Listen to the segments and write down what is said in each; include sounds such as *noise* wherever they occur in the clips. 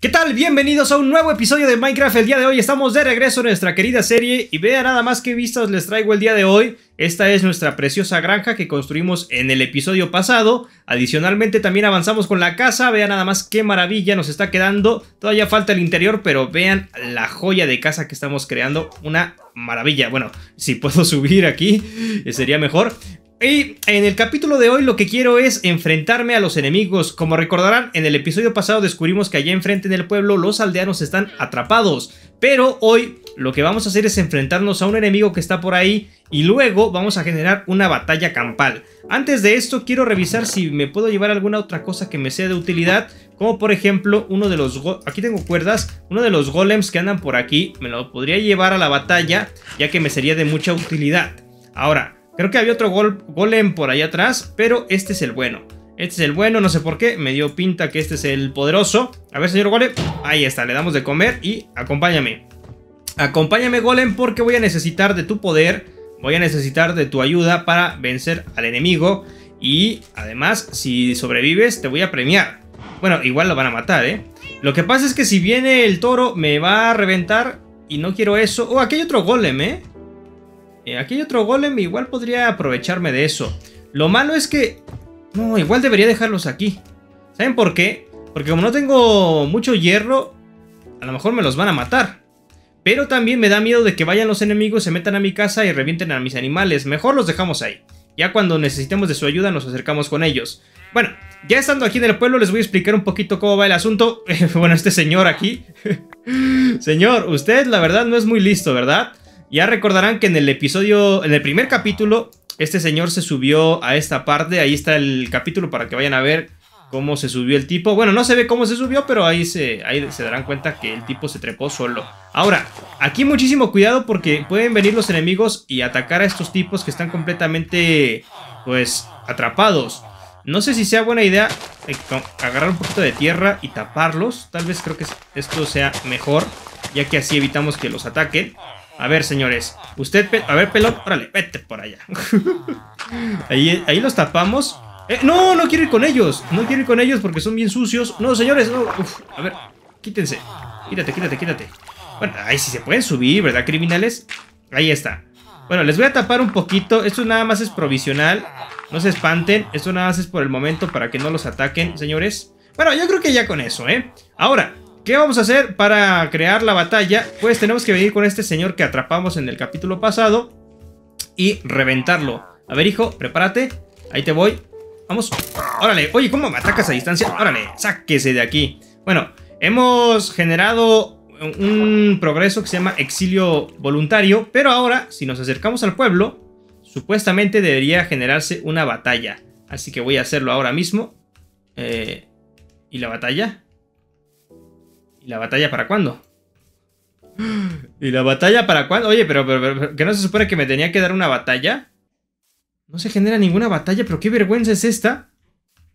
¿Qué tal? Bienvenidos a un nuevo episodio de Minecraft. El día de hoy estamos de regreso en nuestra querida serie y vea nada más qué vistas les traigo el día de hoy. Esta es nuestra preciosa granja que construimos en el episodio pasado. Adicionalmente también avanzamos con la casa, vean nada más qué maravilla nos está quedando. Todavía falta el interior, pero vean la joya de casa que estamos creando, una maravilla. Bueno, si puedo *laughs* subir aquí eh, sería mejor, y en el capítulo de hoy lo que quiero es enfrentarme a los enemigos. Como recordarán, en el episodio pasado descubrimos que allá enfrente en el pueblo los aldeanos están atrapados. Pero hoy lo que vamos a hacer es enfrentarnos a un enemigo que está por ahí y luego vamos a generar una batalla campal. Antes de esto quiero revisar si me puedo llevar alguna otra cosa que me sea de utilidad. Como por ejemplo uno de los... Aquí tengo cuerdas. Uno de los golems que andan por aquí me lo podría llevar a la batalla ya que me sería de mucha utilidad. Ahora... Creo que había otro golem por allá atrás, pero este es el bueno. Este es el bueno, no sé por qué. Me dio pinta que este es el poderoso. A ver, señor golem. Ahí está, le damos de comer y acompáñame. Acompáñame, golem, porque voy a necesitar de tu poder. Voy a necesitar de tu ayuda para vencer al enemigo. Y además, si sobrevives, te voy a premiar. Bueno, igual lo van a matar, ¿eh? Lo que pasa es que si viene el toro, me va a reventar y no quiero eso. Oh, aquí hay otro golem, ¿eh? Eh, aquí hay otro golem, igual podría aprovecharme de eso. Lo malo es que... No, igual debería dejarlos aquí. ¿Saben por qué? Porque como no tengo mucho hierro, a lo mejor me los van a matar. Pero también me da miedo de que vayan los enemigos, se metan a mi casa y revienten a mis animales. Mejor los dejamos ahí. Ya cuando necesitemos de su ayuda nos acercamos con ellos. Bueno, ya estando aquí en el pueblo les voy a explicar un poquito cómo va el asunto. *laughs* bueno, este señor aquí. *laughs* señor, usted la verdad no es muy listo, ¿verdad? Ya recordarán que en el episodio, en el primer capítulo, este señor se subió a esta parte. Ahí está el capítulo para que vayan a ver cómo se subió el tipo. Bueno, no se ve cómo se subió, pero ahí se, ahí se darán cuenta que el tipo se trepó solo. Ahora, aquí muchísimo cuidado porque pueden venir los enemigos y atacar a estos tipos que están completamente, pues, atrapados. No sé si sea buena idea eh, agarrar un poquito de tierra y taparlos. Tal vez creo que esto sea mejor, ya que así evitamos que los ataquen a ver, señores. Usted... A ver, pelón. Órale, vete por allá. *laughs* ahí, ahí los tapamos. Eh, no, no quiero ir con ellos. No quiero ir con ellos porque son bien sucios. No, señores. No. a ver, quítense. Quítate, quítate, quítate. Bueno, ahí sí se pueden subir, ¿verdad, criminales? Ahí está. Bueno, les voy a tapar un poquito. Esto nada más es provisional. No se espanten. Esto nada más es por el momento para que no los ataquen, señores. Bueno, yo creo que ya con eso, ¿eh? Ahora, ¿Qué vamos a hacer para crear la batalla? Pues tenemos que venir con este señor que atrapamos en el capítulo pasado y reventarlo. A ver, hijo, prepárate. Ahí te voy. Vamos. Órale. Oye, ¿cómo me atacas a distancia? Órale, sáquese de aquí. Bueno, hemos generado un progreso que se llama exilio voluntario, pero ahora, si nos acercamos al pueblo, supuestamente debería generarse una batalla. Así que voy a hacerlo ahora mismo. Eh, ¿Y la batalla? ¿Y la batalla para cuándo? *gasps* ¿Y la batalla para cuándo? Oye, pero, ¿que no se supone que me tenía que dar una batalla? No se genera ninguna batalla, pero qué vergüenza es esta.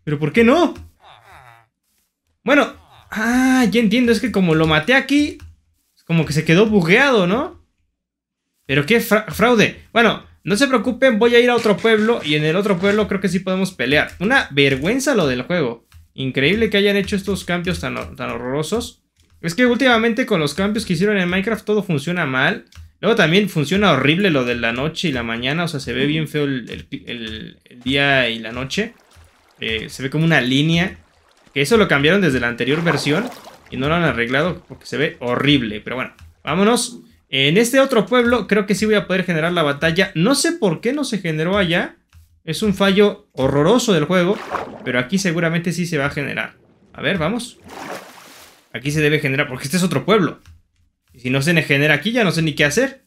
¿Pero por qué no? Bueno, ah, ya entiendo, es que como lo maté aquí, como que se quedó bugueado, ¿no? Pero qué fraude. Bueno, no se preocupen, voy a ir a otro pueblo y en el otro pueblo creo que sí podemos pelear. Una vergüenza lo del juego. Increíble que hayan hecho estos cambios tan horrorosos. Es que últimamente con los cambios que hicieron en Minecraft todo funciona mal. Luego también funciona horrible lo de la noche y la mañana. O sea, se ve bien feo el, día y la noche. Eh, se ve como una línea. Que eso lo cambiaron desde la anterior versión. Y no lo han arreglado porque se ve horrible. Pero bueno, vámonos. En este otro pueblo creo que sí voy a poder generar la batalla. No sé por qué no se generó allá. Es un fallo horroroso del juego. Pero aquí seguramente sí se va a generar. A ver, Vamos. Aquí se debe generar, porque este es otro pueblo. Y si no se genera aquí, ya no sé ni qué hacer.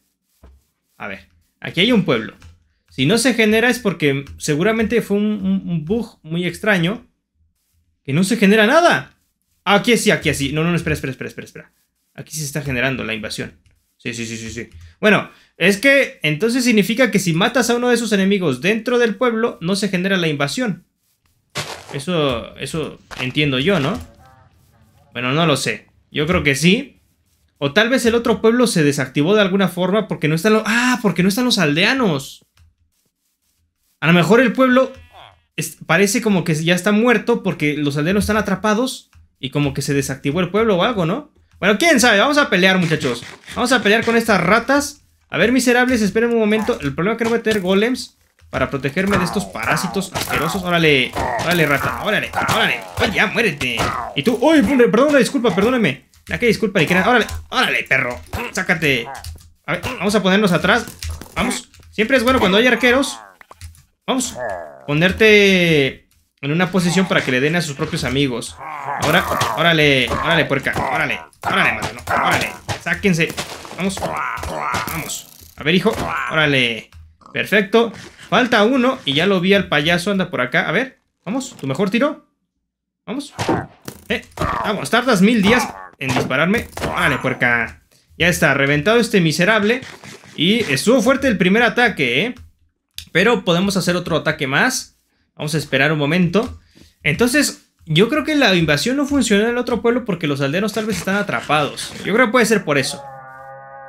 A ver, aquí hay un pueblo. Si no se genera es porque seguramente fue un, bug muy extraño. Que no se genera nada. Aquí sí, aquí sí. No, no, no, espera, espera, espera, espera, espera. Aquí se está generando la invasión. Sí, sí, sí, sí, sí. Bueno, es que entonces significa que si matas a uno de sus enemigos dentro del pueblo, no se genera la invasión. Eso, eso entiendo yo, ¿no? Bueno, no lo sé. Yo creo que sí. O tal vez el otro pueblo se desactivó de alguna forma porque no están los... Ah, porque no están los aldeanos. A lo mejor el pueblo parece como que ya está muerto porque los aldeanos están atrapados y como que se desactivó el pueblo o algo, ¿no? Bueno, quién sabe, vamos a pelear muchachos. Vamos a pelear con estas ratas. A ver, miserables, esperen un momento. El problema que no voy a tener golems para protegerme de estos parásitos asquerosos. Órale, órale, rata, órale, órale. Oye, ya, muérete. Y tú, uy, perdón, disculpa, perdóneme. La que disculpa ni que Órale, órale, perro. Mm, sácate. A ver, vamos a ponernos atrás. Vamos. Siempre es bueno cuando hay arqueros. Vamos. Ponerte en una posición para que le den a sus propios amigos. Ahora, órale, órale, puerca. Órale, órale, mano. Órale. Sáquense. Vamos. Vamos. A ver, hijo. Órale. Perfecto. Falta uno y ya lo vi al payaso, anda por acá. A ver, vamos, tu mejor tiro. Vamos. Eh, vamos, tardas mil días en dispararme. Vale, puerca. Ya está, reventado este miserable. Y estuvo fuerte el primer ataque, ¿eh? Pero podemos hacer otro ataque más. Vamos a esperar un momento. Entonces, yo creo que la invasión no funcionó en el otro pueblo porque los aldeanos tal vez están atrapados. Yo creo que puede ser por eso.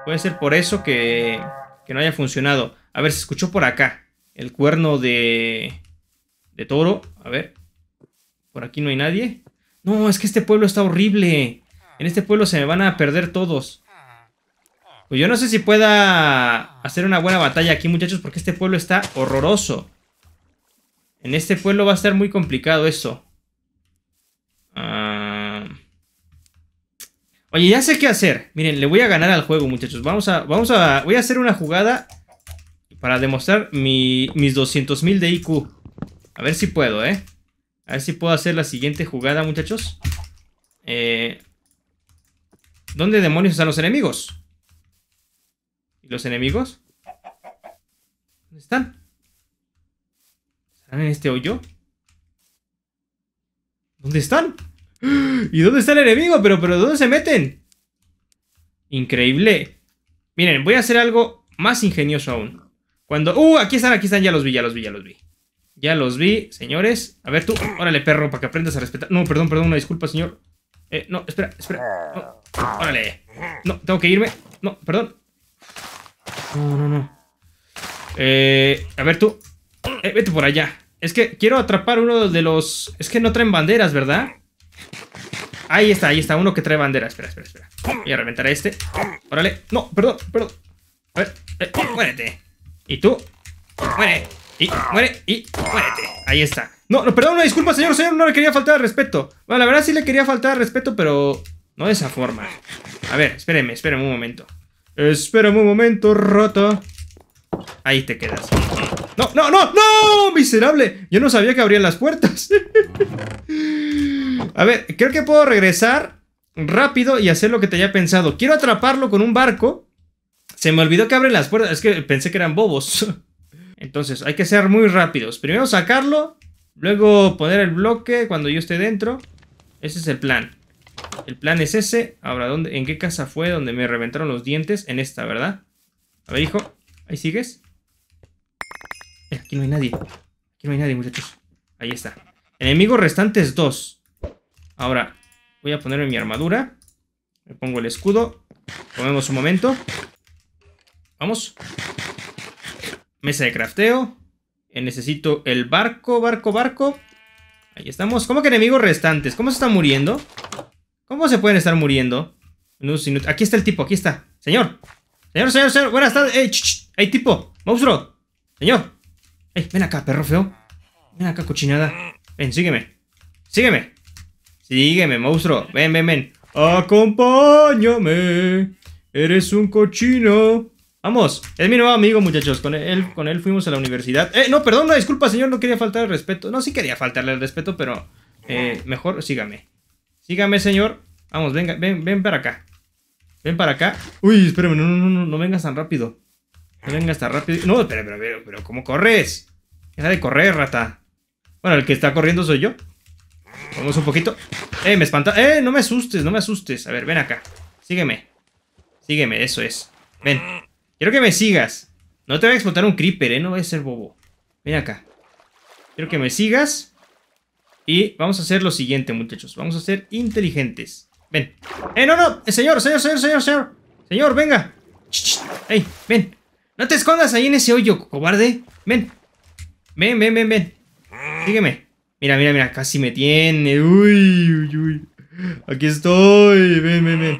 Puede ser por eso que, que no haya funcionado. A ver, se escuchó por acá. El cuerno de, de toro. A ver. Por aquí no hay nadie. No, es que este pueblo está horrible. En este pueblo se me van a perder todos. Pues yo no sé si pueda hacer una buena batalla aquí, muchachos, porque este pueblo está horroroso. En este pueblo va a estar muy complicado eso. Ah. Oye, ya sé qué hacer. Miren, le voy a ganar al juego, muchachos. Vamos a... Vamos a... Voy a hacer una jugada para demostrar mis 200.000 de IQ. A ver si puedo, ¿eh? A ver si puedo hacer la siguiente jugada, muchachos. Eh, ¿Dónde demonios están los enemigos? ¿Y los enemigos? ¿Dónde están? ¿Están en este hoyo? ¿Dónde están? *gasps* ¿Y dónde está el enemigo? ¿Pero, pero dónde se meten? Increíble. Miren, voy a hacer algo más ingenioso aún. Cuando. Uh, aquí están, aquí están, ya los vi, ya los vi, ya los vi. Ya los vi, señores. A ver tú, órale, perro, para que aprendas a respetar. No, perdón, perdón, una disculpa, señor. Eh, no, espera, espera. órale. No, tengo que irme. No, perdón. No, no, no. Eh, a ver tú. Eh, vete por allá. Es que quiero atrapar uno de los... Es que no traen banderas, ¿verdad? Ahí está, ahí está. Uno que trae banderas Espera, espera, espera. Voy a reventar a este. Órale. No, perdón, perdón. A ver. Eh, muérete. Y tú, muere. Y muere. Y muérete. Ahí está. No, no, perdón, una disculpa, señor. Señor, no le quería faltar al respeto. Bueno, la verdad sí le quería faltar al respeto, pero no de esa forma. A ver, espéreme, espéreme un momento. Espérame un momento, roto Ahí te quedas. ¡No, no, no, no! ¡Miserable! Yo no sabía que abrían las puertas. *laughs* A ver, creo que puedo regresar rápido y hacer lo que te haya pensado. Quiero atraparlo con un barco se me olvidó que abren las puertas. Es que pensé que eran bobos. *laughs* Entonces, hay que ser muy rápidos. Primero sacarlo. Luego poner el bloque cuando yo esté dentro. Ese es el plan. El plan es ese. Ahora, ¿dónde, ¿en qué casa fue donde me reventaron los dientes? En esta, ¿verdad? A ver, hijo. ¿Ahí sigues? aquí no hay nadie. Aquí no hay nadie, muchachos. Ahí está. Enemigos restantes dos. Ahora, voy a ponerme mi armadura. Me pongo el escudo. Tomemos un momento. Vamos. Mesa de crafteo. Eh, necesito el barco, barco, barco. Ahí estamos. ¿Cómo que enemigos restantes? ¿Cómo se están muriendo? ¿Cómo se pueden estar muriendo? Aquí está el tipo, aquí está. Señor. Señor, señor, señor. Buenas tardes. Ey, tipo. Monstruo. Señor. Ey, ven acá, perro feo. Ven acá, cochinada. Ven, sígueme. Sígueme. Sígueme, monstruo. Ven, ven, ven. Acompáñame. Eres un cochino. Vamos, es mi nuevo amigo, muchachos. Con él, con él fuimos a la universidad. Eh, no, perdón, disculpa, señor. No quería faltar el respeto. No, sí quería faltarle el respeto, pero eh, mejor sígame. Sígame, señor. Vamos, venga, ven, ven para acá. Ven para acá. Uy, espérame, no, no, no, no vengas tan rápido. No vengas tan rápido. No, espérame, pero, pero, pero, ¿cómo corres? Deja de correr, rata. Bueno, el que está corriendo soy yo. Vamos un poquito. Eh, me espanta. Eh, no me asustes, no me asustes. A ver, ven acá. Sígueme. Sígueme, eso es. Ven. Quiero que me sigas. No te voy a explotar un creeper, ¿eh? No voy a ser bobo. Ven acá. Quiero que me sigas. Y vamos a hacer lo siguiente, muchachos. Vamos a ser inteligentes. Ven. ¡Eh, no, no! señor, señor, señor, señor, señor! ¡Señor, venga! ¡Ey, ven! ¡No te escondas ahí en ese hoyo, cobarde! ¡Ven! ¡Ven, ven, ven, ven! Sígueme. Mira, mira, mira, casi me tiene. ¡Uy, uy, uy! Aquí estoy. Ven, ven, ven.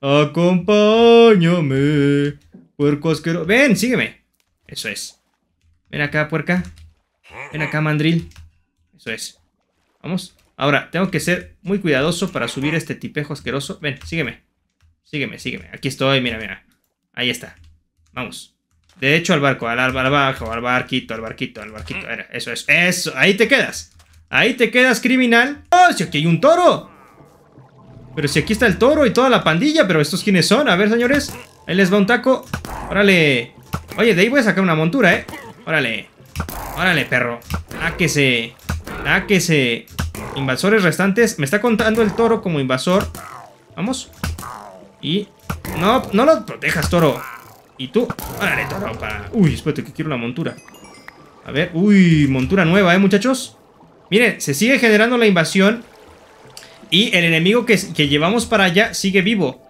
Acompáñame. Puerco asqueroso. Ven, sígueme. Eso es. Ven acá, puerca. Ven acá, mandril. Eso es. Vamos. Ahora, tengo que ser muy cuidadoso para subir este tipejo asqueroso. Ven, sígueme. Sígueme, sígueme. Aquí estoy, mira, mira. Ahí está. Vamos. De hecho, al barco, al, al, al barco, al barquito, al barquito, al barquito. eso es. Eso. Ahí te quedas. Ahí te quedas, criminal. ¡Oh, si aquí hay un toro! Pero si aquí está el toro y toda la pandilla, pero ¿estos quiénes son? A ver, señores. Él les va un taco. Órale. Oye, de ahí voy a sacar una montura, ¿eh? Órale. Órale, perro. que se. Invasores restantes. Me está contando el toro como invasor. Vamos. Y... No, no lo protejas, toro. Y tú... Órale, toro. Uy, espérate que quiero la montura. A ver. Uy, montura nueva, ¿eh, muchachos? Miren, se sigue generando la invasión. Y el enemigo que, que llevamos para allá sigue vivo.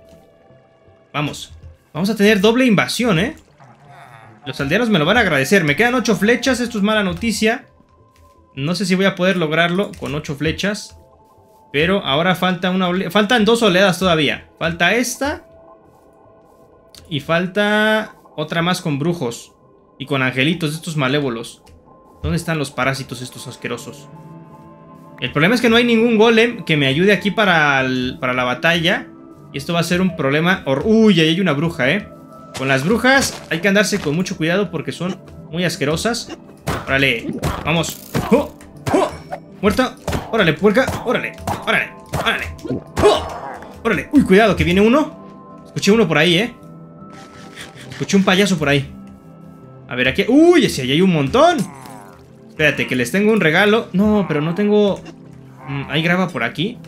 Vamos. Vamos a tener doble invasión, ¿eh? Los aldeanos me lo van a agradecer. Me quedan ocho flechas, esto es mala noticia. No sé si voy a poder lograrlo con ocho flechas. Pero ahora falta una faltan dos oleadas todavía. Falta esta. Y falta otra más con brujos. Y con angelitos, estos malévolos. ¿Dónde están los parásitos estos asquerosos? El problema es que no hay ningún golem que me ayude aquí para, para la batalla. Y esto va a ser un problema... Uy, ahí hay una bruja, ¿eh? Con las brujas hay que andarse con mucho cuidado porque son muy asquerosas. Órale, vamos. ¡Oh! ¡Oh! Muerta. Órale, puerca. Órale, órale, órale. ¡Oh! Órale. Uy, cuidado, que viene uno. Escuché uno por ahí, ¿eh? Escuché un payaso por ahí. A ver, aquí... ¡Uy! Ese ahí hay un montón. Espérate, que les tengo un regalo. No, pero no tengo... Mm, hay grava por aquí.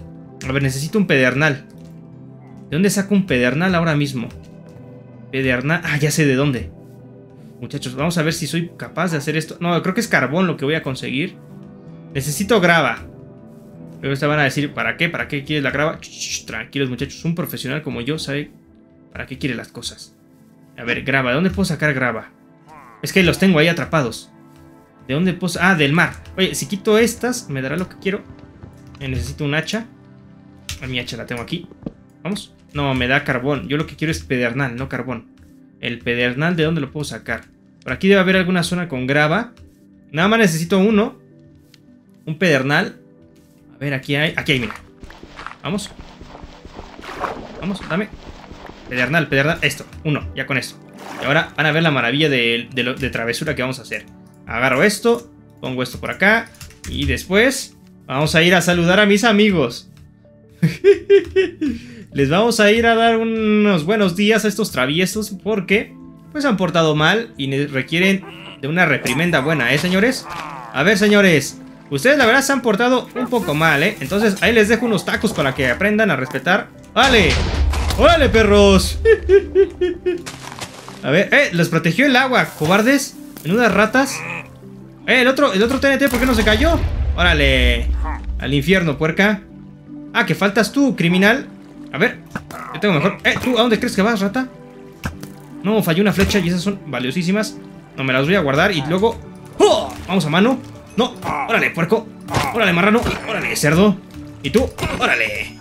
A ver, necesito un pedernal. ¿De dónde saco un pedernal ahora mismo? Pedernal. Ah, ya sé de dónde. Muchachos, vamos a ver si soy capaz de hacer esto. No, creo que es carbón lo que voy a conseguir. Necesito grava. Pero se van a decir, ¿para qué? ¿Para qué quieres la grava? tranquilos muchachos, un profesional como yo sabe para qué quiere las cosas. A ver, grava, ¿de dónde puedo sacar grava? Es que los tengo ahí atrapados. ¿De dónde puedo...? Ah, del mar. Oye, si quito estas, me dará lo que quiero. Eh, necesito un hacha. A ah, mi hacha la tengo aquí. Vamos. No, me da carbón. Yo lo que quiero es pedernal, no carbón. El pedernal, ¿de dónde lo puedo sacar? Por aquí debe haber alguna zona con grava. Nada más necesito uno. Un pedernal. A ver, aquí hay... Aquí hay, mira. Vamos. Vamos, dame. Pedernal, pedernal. Esto, uno, ya con esto. Y ahora van a ver la maravilla de, de, de travesura que vamos a hacer. Agarro esto, pongo esto por acá. Y después vamos a ir a saludar a mis amigos. *laughs* les vamos a ir a dar unos buenos días a estos traviesos porque pues han portado mal y requieren de una reprimenda buena, ¿eh, señores? A ver, señores, ustedes la verdad se han portado un poco mal, ¿eh? Entonces ahí les dejo unos tacos para que aprendan a respetar. ¡Vale! ¡Vale, perros! *laughs* A ver, ¡eh! Los protegió el agua, cobardes. Menudas ratas. ¡Eh! El otro, el otro TNT, ¿por qué no se cayó? ¡Órale! Al infierno, puerca. Ah, que faltas tú, criminal. A ver, yo tengo mejor. Eh, ¿tú a dónde crees que vas, rata? No, falló una flecha y esas son valiosísimas. No, me las voy a guardar y luego... ¡Oh! Vamos a mano. No, órale, puerco. Órale, marrano. Órale, cerdo. ¿Y tú? Órale.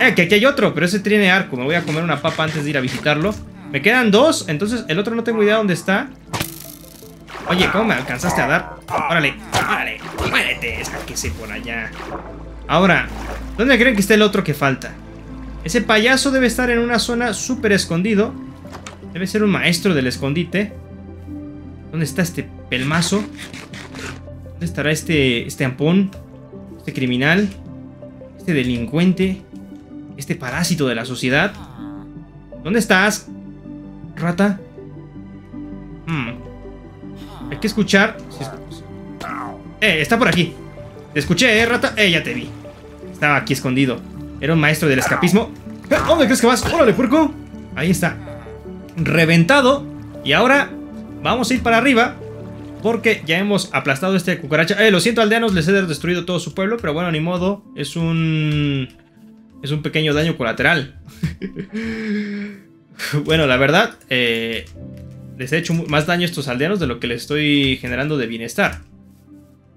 Eh, que aquí hay otro, pero ese tiene arco. Me voy a comer una papa antes de ir a visitarlo. Me quedan dos, entonces el otro no tengo idea dónde está. Oye, ¿cómo me alcanzaste a dar? Órale, órale, muérete, se por allá. Ahora, ¿dónde creen que está el otro que falta? Ese payaso debe estar en una zona súper escondido. Debe ser un maestro del escondite. ¿Dónde está este pelmazo? ¿Dónde estará este, este ampón? Este criminal. Este delincuente. Este parásito de la sociedad. ¿Dónde estás, rata? Hmm. Hay que escuchar... Eh, está por aquí. Te escuché, eh, rata. Eh, ya te vi. Estaba aquí escondido. Era un maestro del escapismo. ¿Dónde crees que vas? ¡Órale, puerco! Ahí está. Reventado. Y ahora vamos a ir para arriba. Porque ya hemos aplastado este cucaracha. Eh, lo siento, aldeanos, les he destruido todo su pueblo. Pero bueno, ni modo. Es un... Es un pequeño daño colateral. *laughs* bueno, la verdad... Eh, les he hecho más daño a estos aldeanos de lo que les estoy generando de bienestar.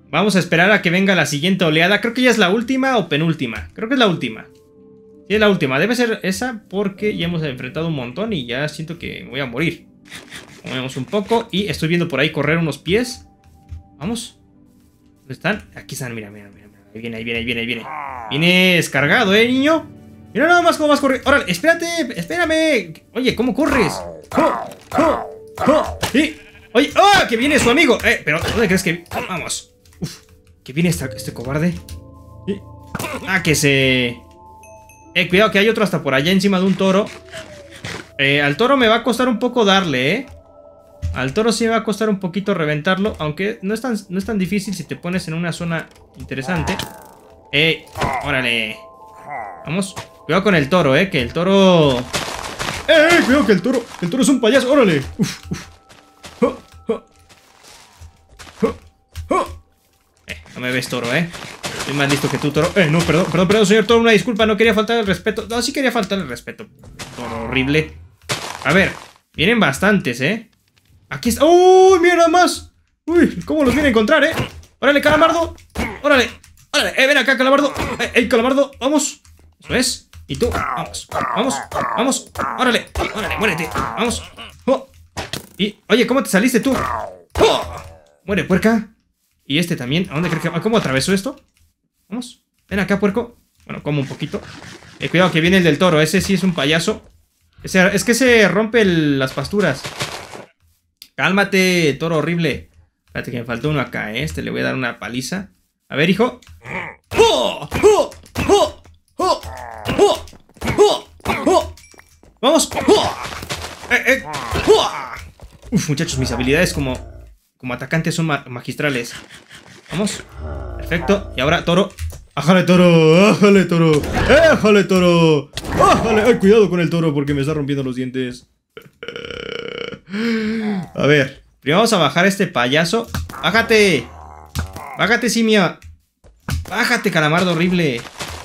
Vamos a esperar a que venga la siguiente oleada. Creo que ya es la última o penúltima. Creo que es la última. Sí, es la última. Debe ser esa porque ya hemos enfrentado un montón y ya siento que voy a morir. Comemos un poco y estoy viendo por ahí correr unos pies. Vamos. ¿Dónde están? Aquí están, mira, mira, mira. Ahí viene, ahí viene, ahí viene, ahí viene. Viene descargado, ¿eh, niño? Mira nada más cómo vas correr. Órale, espérate, espérame. Oye, ¿cómo corres? ¡Oh, oh, Oye, ¡oh! Que viene su amigo. Eh, pero ¿dónde crees que.? Vamos. Uf, que viene este cobarde. Ah, que se. Eh, cuidado que hay otro hasta por allá encima de un toro. Eh, al toro me va a costar un poco darle, ¿eh? Al toro sí me va a costar un poquito reventarlo, aunque no es tan, no es tan difícil si te pones en una zona interesante. ¡Eh! ¡Órale! Vamos. Cuidado con el toro, ¿eh? Que el toro... ¡Eh! eh cuidado que el toro... El toro es un payaso. ¡Órale! ¡Uf! uf. uf ah, ah, ah, no me ves, toro, ¿eh? Soy más listo que tú, toro. Eh, no, perdón, perdón, perdón, señor toro, una disculpa. No quería faltar el respeto. No, sí quería faltar el respeto. Toro horrible. A ver, vienen bastantes, ¿eh? Aquí está... ¡Uy, ¡Oh, mira más! Uy, ¿cómo los viene a encontrar, eh? Órale, calamardo. Órale, órale. Eh, ven acá, calamardo. Eh, calamardo, vamos. Eso es. Y tú, vamos, vamos, vamos. Órale, órale, muérete. Vamos. Oh. Y, oye, ¿cómo te saliste tú? Oh. Muere, puerca. Y este también. ¿A dónde crees que ¿Cómo atravesó esto? Vamos. Ven acá, puerco. Bueno, como un poquito. Eh, cuidado, que viene el del toro. Ese sí es un payaso. es que se rompe las pasturas. Cálmate, toro horrible. Espérate que me faltó uno acá, ¿eh? Este le voy a dar una paliza. A ver, hijo. ¡Vamos! Eh, eh. Uf, muchachos, mis habilidades como como atacantes son magistrales. Vamos. Perfecto. Y ahora, toro. ¡Ájale, toro! ¡Ájale, toro! ¡Ájale, toro! ¡Ájale! ¡Ay, cuidado con el toro porque me está rompiendo los dientes! A ver. Primero vamos a bajar a este payaso. ¡Bájate! ¡Bájate, simia! ¡Bájate, calamardo horrible!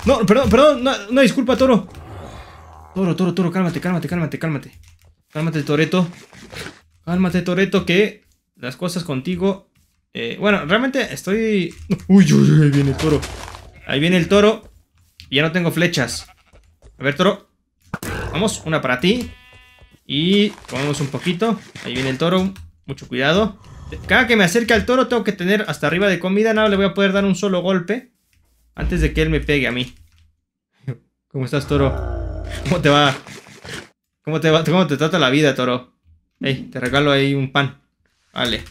No, perdón, perdón, no, no, disculpa, toro. Toro, toro, toro, cálmate, cálmate, cálmate, cálmate. Cálmate, Toreto. Cálmate, Toreto, que las cosas contigo. Eh, bueno, realmente estoy... *laughs* Uy, uy, uy, ahí viene el toro. Ahí viene el toro. ya no tengo flechas. A ver, toro. Vamos, una para ti. Y comemos un poquito. Ahí viene el toro. Mucho cuidado. Cada que me acerque al toro tengo que tener hasta arriba de comida. No le voy a poder dar un solo golpe. Antes de que él me pegue a mí. ¿Cómo estás, toro? ¿Cómo te va? ¿Cómo te ¿Cómo te trata la vida, toro? te regalo ahí un pan. Vale.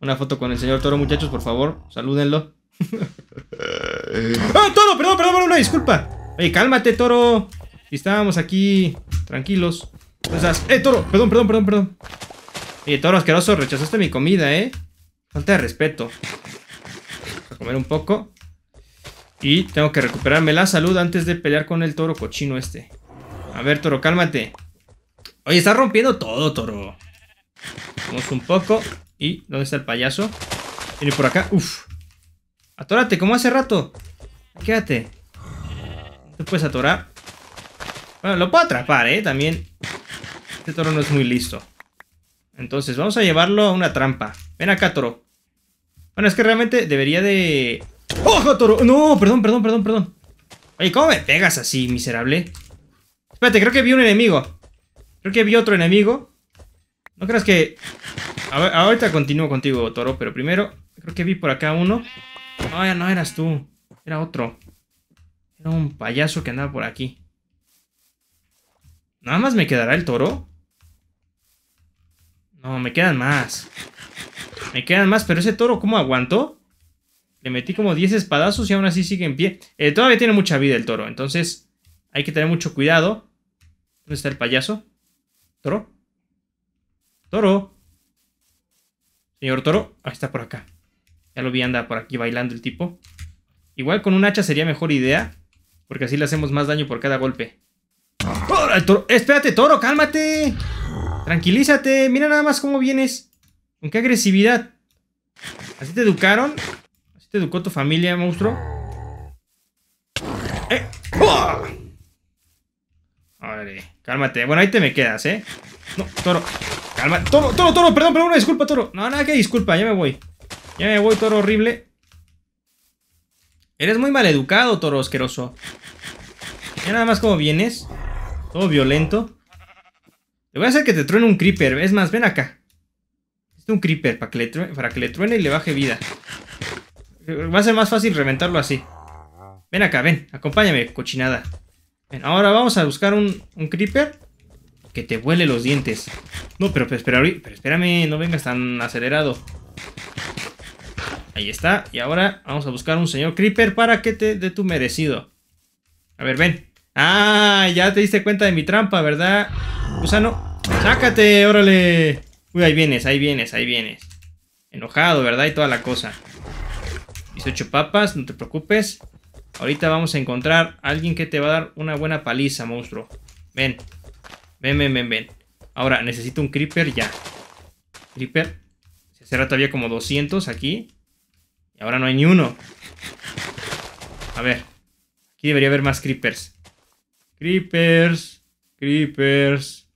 Una foto con el señor Toro, muchachos, por favor. Salúdenlo. Eh, ¡Ah, Toro! Perdón, perdón, perdón, una disculpa. Oye, cálmate, Toro. Si estábamos aquí tranquilos. Entonces, ¡Eh, Toro! Perdón, perdón, perdón, perdón. Oye, Toro asqueroso, rechazaste mi comida, ¿eh? Falta de respeto. Vamos a comer un poco. Y tengo que recuperarme la salud antes de pelear con el toro cochino este. A ver, Toro, cálmate. Oye, está rompiendo todo, Toro. Vamos un poco. ¿Y dónde está el payaso? Viene por acá. Uf. Atórate, como hace rato. Quédate. Te puedes atorar. Bueno, lo puedo atrapar, ¿eh? También. Este toro no es muy listo. Entonces, vamos a llevarlo a una trampa. Ven acá, toro. Bueno, es que realmente debería de... ¡Ojo, toro! No, perdón, perdón, perdón, perdón. Oye, ¿cómo me pegas así, miserable? Espérate, creo que vi un enemigo. Creo que vi otro enemigo. No creas que ahorita continúo contigo, Toro, pero primero, creo que vi por acá uno. ya no eras tú. Era otro. Era un payaso que andaba por aquí. ¿Nada más me quedará el toro? No, me quedan más. Me quedan más, pero ese toro, ¿cómo aguantó? Le metí como 10 espadazos y aún así sigue en pie. Eh, todavía tiene mucha vida el toro, entonces hay que tener mucho cuidado. ¿Dónde está el payaso? ¿Toro? ¿Toro? Señor Toro, ahí está por acá. Ya lo vi, anda por aquí bailando el tipo. Igual con un hacha sería mejor idea, porque así le hacemos más daño por cada golpe. toro! ¡Espérate, toro! ¡Cálmate! Tranquilízate, mira nada más cómo vienes. Con qué agresividad. Así te educaron. Así te educó tu familia, monstruo. ¡Eh! Vale, cálmate. Bueno, ahí te me quedas, ¿eh? No, toro. Toro, toro, toro. Perdón, perdón. disculpa, toro. No, nada que disculpa. Ya me voy. Ya me voy, toro horrible. Eres muy maleducado, toro asqueroso. Ya nada más como vienes. Todo violento. Le voy a hacer que te truene un creeper. Es más, ven acá. Este un creeper para que, le truene, para que le truene y le baje vida. Va a ser más fácil reventarlo así. Ven acá, ven. Acompáñame, cochinada. ahora vamos a buscar un creeper. Que te huele los dientes. No, pero, espera, pero espérame, no vengas tan acelerado. Ahí está. Y ahora vamos a buscar un señor Creeper para que te dé tu merecido. A ver, ven. Ah, ya te diste cuenta de mi trampa, ¿verdad? Gusano. Pues, ah, Sácate, órale. Uy, ahí vienes, ahí vienes, ahí vienes. Enojado, ¿verdad? Y toda la cosa. 18 papas, no te preocupes. Ahorita vamos a encontrar a alguien que te va a dar una buena paliza, monstruo. Ven. Ven, ven, ven, ven. Ahora, necesito un creeper ya. Creeper. Se cerra todavía como 200 aquí. Y ahora no hay ni uno. A ver. Aquí debería haber más creepers. Creepers. Creepers.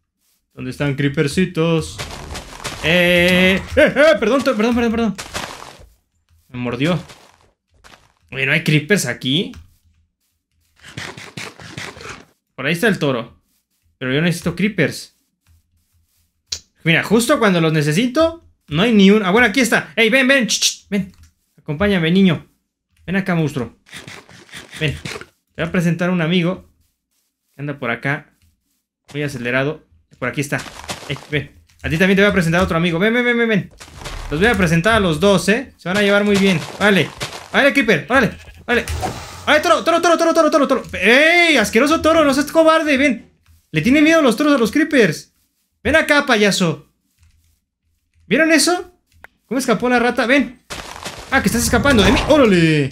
¿Dónde están creepercitos? Eh, eh, eh, ¡Eh, eh! perdón, perdón, perdón, perdón. Me mordió. Oye, ¿no hay creepers aquí? Por ahí está el toro. Pero yo necesito creepers. Mira, justo cuando los necesito, no hay ni un... Ah, bueno, aquí está. ¡Ey, ven, ven! ven. Acompáñame, niño. Ven acá, monstruo. Ven. Te voy a presentar un amigo. Que anda por acá. Muy acelerado. Por aquí está. Ey, ven. A ti también te voy a presentar otro amigo. Ven, ven, ven, ven, Los voy a presentar a los dos, ¿eh? Se van a llevar muy bien. Vale. Vale, Creeper. Vale. Vale. ¡Ay, toro, toro, toro, toro, toro, toro, toro! ¡Ey! ¡Asqueroso toro! ¡No seas cobarde! ¡Ven! Le tiene miedo los toros a los creepers. Ven acá, payaso. ¿Vieron eso? ¿Cómo escapó la rata? Ven. Ah, que estás escapando de mí. ¡Órale!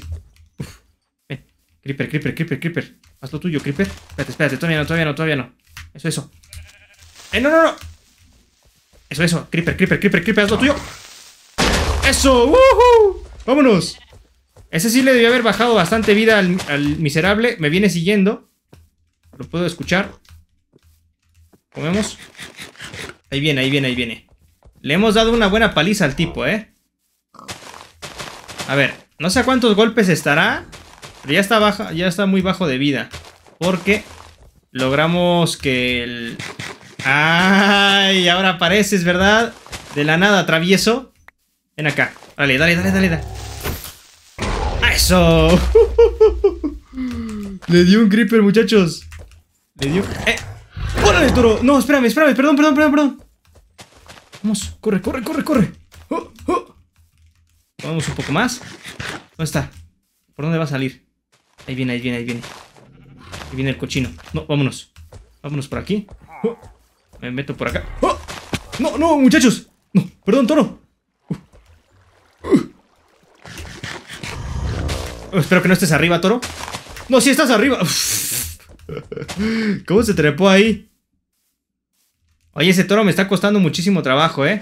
Ven. Creeper, creeper, creeper, creeper. Haz lo tuyo, creeper. Espérate, espérate. Todavía no, todavía no, todavía no. Eso, eso. ¡Eh, no, no, no! Eso, eso. Creeper, creeper, creeper, creeper. Haz lo tuyo. ¡Eso! ¡Woohoo! ¡Vámonos! Ese sí le debió haber bajado bastante vida al miserable. Me viene siguiendo. Lo puedo escuchar. Comemos. Ahí viene, ahí viene, ahí viene. Le hemos dado una buena paliza al tipo, ¿eh? A ver, no sé a cuántos golpes estará. Pero ya está, baja, ya está muy bajo de vida. Porque logramos que el... ¡Ay! Ahora apareces, ¿verdad? De la nada, travieso. Ven acá. Dale, dale, dale, dale, dale. ¡Eso! *laughs* Le dio un creeper, muchachos. Le dio... ¡Eh! ¡Órale, toro! No, espérame, espérame, perdón, perdón, perdón, perdón. Vamos, corre, corre, corre, corre. Oh, oh. Vamos un poco más. ¿Dónde está? ¿Por dónde va a salir? Ahí viene, ahí viene, ahí viene. Ahí viene el cochino. No, vámonos. Vámonos por aquí. Oh. Me meto por acá. No, no, muchachos. No, perdón, toro. espero que no estés arriba, toro. No, si estás arriba. *laughs* ¿Cómo se trepó ahí? Oye, ese toro me está costando muchísimo trabajo, ¿eh?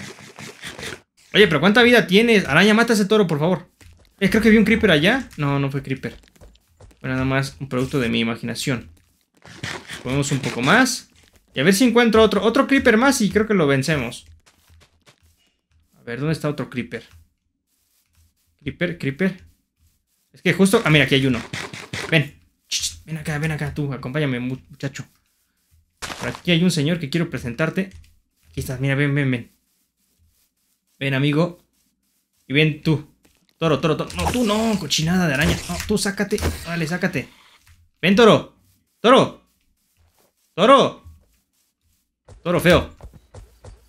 Oye, pero ¿cuánta vida tienes? Araña, mata ese toro, por favor. Eh, creo que vi un creeper allá. No, no fue creeper. Fue nada más un producto de mi imaginación. Ponemos un poco más. Y a ver si encuentro otro. Otro creeper más y creo que lo vencemos. A ver, ¿dónde está otro creeper? Creeper, creeper. Es que justo... Ah, mira, aquí hay uno. Ven. Ven acá, ven acá tú. Acompáñame, muchacho aquí hay un señor que quiero presentarte. Aquí estás, mira, ven, ven, ven. Ven, amigo. Y ven tú. Toro, toro, toro. No, tú no, cochinada de araña. No, tú sácate. Dale, sácate. Ven, toro. Toro. Toro. Toro feo.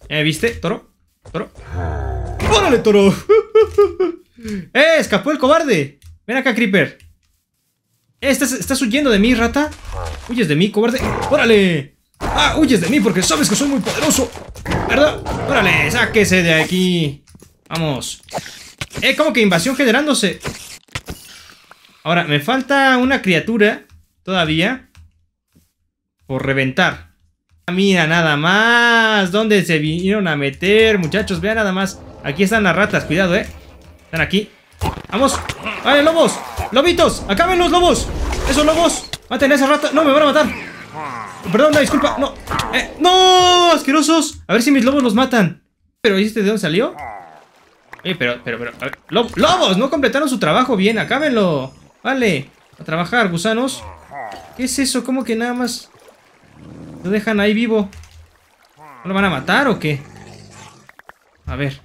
viste, toro? Toro. ¡Órale, toro! *laughs* ¡Eh! ¡Escapó el cobarde! Ven acá, Creeper. Eh, ¿Estás, ¿Estás huyendo de mí, rata? ¿Huyes de mí, cobarde? ¡Órale! ¡Ah! ¡Huyes de mí porque sabes que soy muy poderoso! ¿Verdad? ¡Órale! ¡Sáquese de aquí! ¡Vamos! ¡Eh! Como que invasión generándose. Ahora, me falta una criatura todavía por reventar. Ah, mira nada más ¿Dónde se vinieron a meter? Muchachos, vean nada más Aquí están las ratas, cuidado, eh Están aquí ¡Vamos! ¡Vale, lobos! ¡Lobitos! ven los lobos! ¡Esos lobos! ¡Maten a esa rata! ¡No, me van a matar! Perdón, disculpa, no. Eh, ¡No! ¡Asquerosos! A ver si mis lobos los matan. ¿Pero este de dónde salió? Oye, eh, pero, pero, pero. A ver, ¡Lobos! No completaron su trabajo bien, acábenlo. Vale, a trabajar, gusanos. ¿Qué es eso? ¿Cómo que nada más lo dejan ahí vivo? ¿No lo van a matar o qué? A ver.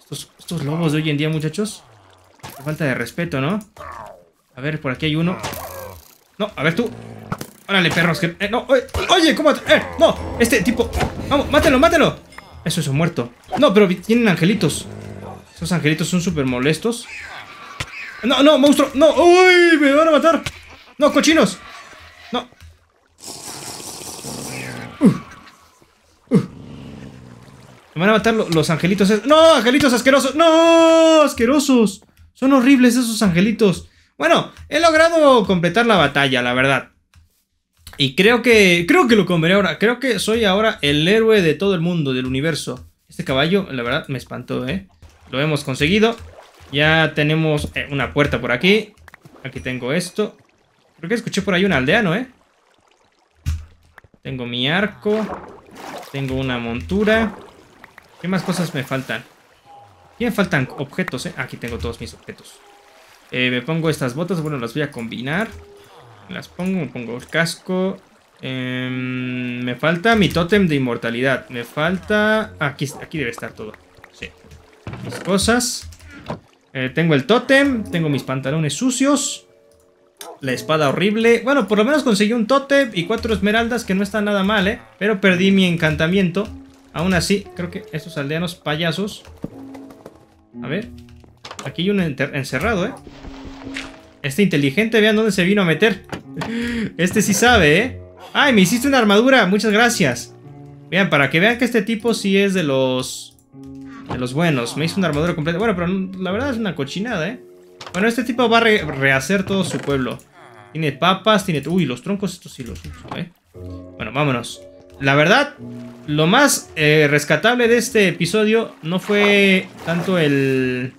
Estos, estos lobos de hoy en día, muchachos. Falta de respeto, ¿no? A ver, por aquí hay uno. No, a ver tú. Órale, perros, eh, no, oye, ¿cómo? Eh, no, este tipo... Vamos, mátelo, mátelo. Eso es un muerto. No, pero tienen angelitos. Esos angelitos son súper molestos. No, no, monstruo. No, uy, me van a matar. No, cochinos. No. Uh, uh. Me van a matar los angelitos. No, angelitos asquerosos. No, asquerosos. Son horribles esos angelitos. Bueno, he logrado completar la batalla, la verdad. Y creo que, creo que lo comeré ahora. Creo que soy ahora el héroe de todo el mundo, del universo. Este caballo, la verdad, me espantó, ¿eh? Lo hemos conseguido. Ya tenemos eh, una puerta por aquí. Aquí tengo esto. Creo que escuché por ahí un aldeano, ¿eh? Tengo mi arco. Tengo una montura. ¿Qué más cosas me faltan? me faltan objetos, ¿eh? Aquí tengo todos mis objetos. Eh, me pongo estas botas. Bueno, las voy a combinar. Las pongo, me pongo el casco. Em, me falta mi tótem de inmortalidad. Me falta... Ah, aquí, aquí debe estar todo. Sí. Mis cosas. Eh, tengo el tótem. Tengo mis pantalones sucios. La espada horrible. Bueno, por lo menos conseguí un tótem y cuatro esmeraldas que no está nada mal, ¿eh? Pero perdí mi encantamiento. Aún así, creo que estos aldeanos payasos... A ver. Aquí hay un encerrado, ¿eh? Este inteligente, vean dónde se vino a meter. Este sí sabe, ¿eh? ¡Ay, me hiciste una armadura! Muchas gracias. Vean, para que vean que este tipo sí es de los... De los buenos. Me hizo una armadura completa. Bueno, pero la verdad es una cochinada, ¿eh? Bueno, este tipo va a rehacer todo su pueblo. Tiene papas, tiene... Uy, los troncos estos sí los uso, ¿eh? Bueno, vámonos. La verdad, lo más eh, rescatable de este episodio no fue tanto el,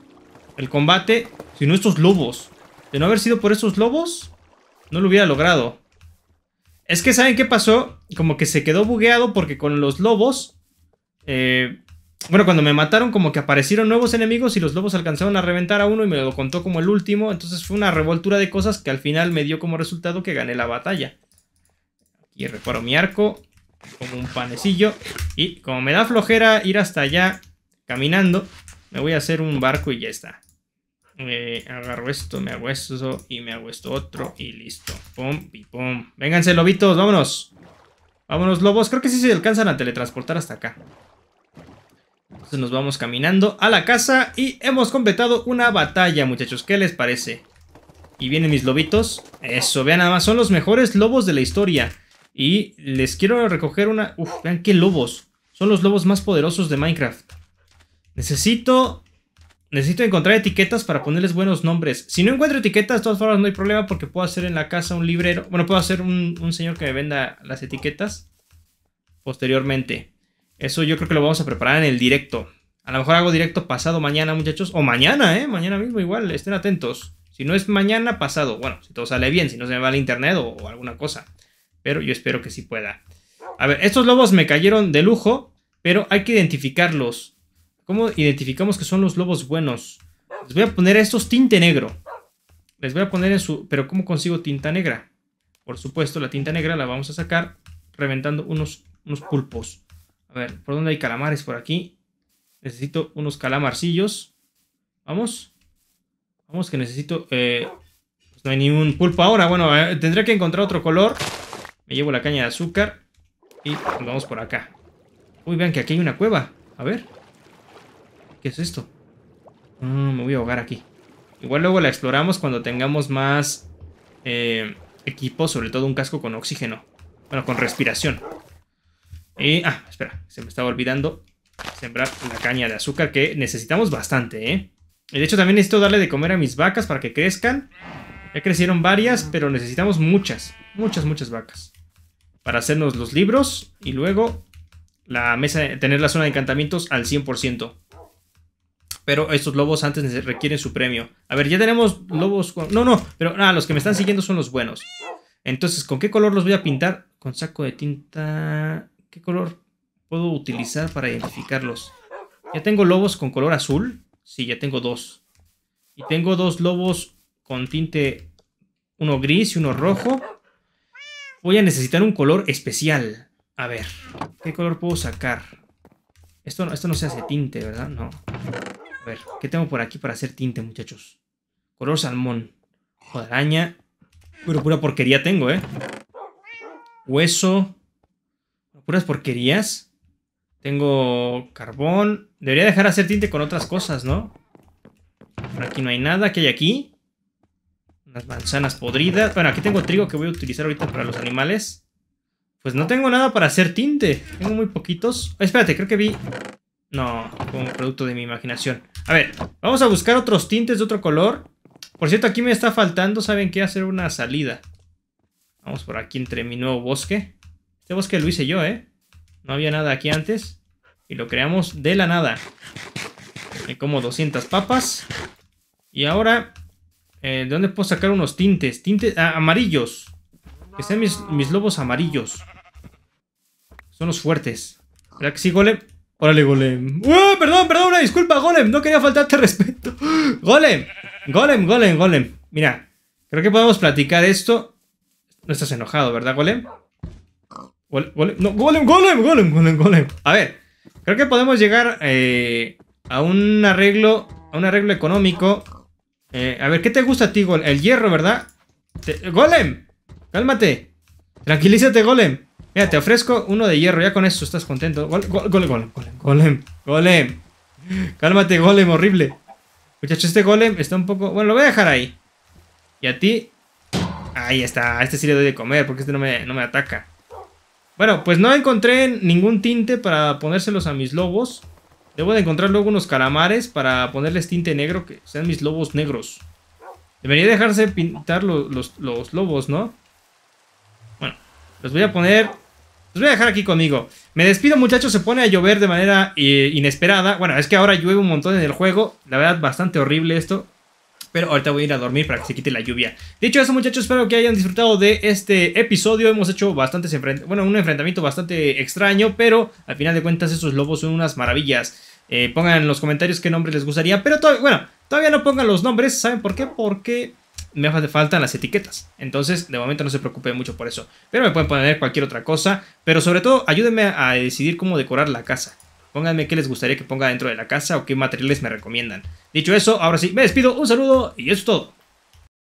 el combate, sino estos lobos. De no haber sido por esos lobos, no lo hubiera logrado. Es que, ¿saben qué pasó? Como que se quedó bugueado porque con los lobos... Eh, bueno, cuando me mataron como que aparecieron nuevos enemigos y los lobos alcanzaron a reventar a uno y me lo contó como el último. Entonces fue una revoltura de cosas que al final me dio como resultado que gané la batalla. Aquí reparo mi arco como un panecillo. Y como me da flojera ir hasta allá caminando, me voy a hacer un barco y ya está agarro esto, me hago esto y me hago esto otro y listo. Pum, y pum. Vénganse, lobitos, vámonos. Vámonos, lobos. Creo que sí se alcanzan a teletransportar hasta acá. Entonces nos vamos caminando a la casa y hemos completado una batalla, muchachos. ¿Qué les parece? Y vienen mis lobitos. Eso, vean nada más, son los mejores lobos de la historia. Y les quiero recoger una... Uf, vean qué lobos. Son los lobos más poderosos de Minecraft. Necesito Necesito encontrar etiquetas para ponerles buenos nombres. Si no encuentro etiquetas, de todas formas no hay problema porque puedo hacer en la casa un librero. Bueno, puedo hacer un, señor que me venda las etiquetas posteriormente. Eso yo creo que lo vamos a preparar en el directo. A lo mejor hago directo pasado mañana, muchachos. O mañana, ¿eh? Mañana mismo igual, estén atentos. Si no es mañana, pasado. Bueno, si todo sale bien, si no se me va el internet o alguna cosa. Pero yo espero que sí pueda. A ver, estos lobos me cayeron de lujo, pero hay que identificarlos. ¿Cómo identificamos que son los lobos buenos? Les voy a poner estos tinte negro. Les voy a poner en su... Pero ¿cómo consigo tinta negra? Por supuesto, la tinta negra la vamos a sacar reventando unos, unos pulpos. A ver, ¿por dónde hay calamares? Por aquí. Necesito unos calamarcillos. Vamos. Vamos que necesito... Eh, pues no hay ningún pulpo ahora. Bueno, eh, tendré que encontrar otro color. Me llevo la caña de azúcar. Y vamos por acá. Uy, vean que aquí hay una cueva. A ver. ¿Qué es esto? Mm, me voy a ahogar aquí. Igual luego la exploramos cuando tengamos más eh, equipo, sobre todo un casco con oxígeno. Bueno, con respiración. Y, ah, espera, se me estaba olvidando sembrar la caña de azúcar que necesitamos bastante, ¿eh? de hecho también necesito darle de comer a mis vacas para que crezcan. Ya crecieron varias, pero necesitamos muchas, muchas, muchas vacas. Para hacernos los libros y luego la mesa, tener la zona de encantamientos al 100%. Pero estos lobos antes requieren su premio. A ver, ya tenemos lobos... Con... No, no, pero nada, ah, los que me están siguiendo son los buenos. Entonces, ¿con qué color los voy a pintar? Con saco de tinta... ¿Qué color puedo utilizar para identificarlos? Ya tengo lobos con color azul. Sí, ya tengo dos. Y tengo dos lobos con tinte... Uno gris y uno rojo. Voy a necesitar un color especial. A ver, ¿qué color puedo sacar? Esto, esto no se hace tinte, ¿verdad? No ver, ¿qué tengo por aquí para hacer tinte, muchachos? Color salmón. Ojo Pero pura porquería tengo, ¿eh? Hueso. Puras porquerías. Tengo carbón. Debería dejar hacer tinte con otras cosas, ¿no? Por aquí no hay nada. ¿Qué hay aquí? Unas manzanas podridas. Bueno, aquí tengo trigo que voy a utilizar ahorita para los animales. Pues no tengo nada para hacer tinte. Tengo muy poquitos. espérate, creo que vi no, como producto de mi imaginación. A ver, vamos a buscar otros tintes de otro color. Por cierto, aquí me está faltando, ¿saben qué? Hacer una salida. Vamos por aquí entre mi nuevo bosque. Este bosque lo hice yo, ¿eh? No había nada aquí antes. Y lo creamos de la nada. Me como 200 papas. Y ahora, eh, ¿de dónde puedo sacar unos tintes? Tintes ah, amarillos. Que sean mis, mis lobos amarillos. Son los fuertes. ¿Verdad que sí, Golem? Órale, Golem. ¡Uh! Perdón, perdón, una disculpa, Golem. No quería faltarte *laughs* respeto. Golem, Golem, Golem, Golem. Mira, creo que podemos platicar esto. No estás enojado, ¿verdad, Golem? Golem, golem Golem, Golem, Golem, A ver, creo que podemos llegar eh, a un arreglo, a un arreglo económico. Eh, a ver, ¿qué te gusta a ti, Golem? El hierro, ¿verdad? golem, cálmate. Tranquilízate, Golem. Mira, te ofrezco uno de hierro. Ya con eso estás contento. Golem, golem, golem, golem, Cálmate, golem, horrible. Muchachos, este golem está un poco... Bueno, lo voy a dejar ahí. Y a ti... Ahí está. este sí le doy de comer porque este no me, ataca. Bueno, pues no encontré ningún tinte para ponérselos a mis lobos. Debo de encontrar luego unos calamares para ponerles tinte negro que sean mis lobos negros. Debería dejarse pintar los, los lobos, ¿no? Bueno, los voy a poner los voy a dejar aquí conmigo. Me despido, muchachos. Se pone a llover de manera eh, inesperada. Bueno, es que ahora llueve un montón en el juego. La verdad, bastante horrible esto. Pero ahorita voy a ir a dormir para que se quite la lluvia. Dicho eso, muchachos, espero que hayan disfrutado de este episodio. Hemos hecho bastantes enfrentamientos. Bueno, un enfrentamiento bastante extraño. Pero al final de cuentas, esos lobos son unas maravillas. Eh, pongan en los comentarios qué nombre les gustaría. Pero todavía, bueno, todavía no pongan los nombres. ¿Saben por qué? Porque me falta las etiquetas. Entonces, de momento no se preocupe mucho por eso. Pero me pueden poner cualquier otra cosa. Pero sobre todo, ayúdenme a decidir cómo decorar la casa. Pónganme qué les gustaría que ponga dentro de la casa o qué materiales me recomiendan. Dicho eso, ahora sí, me despido, un saludo y eso es todo.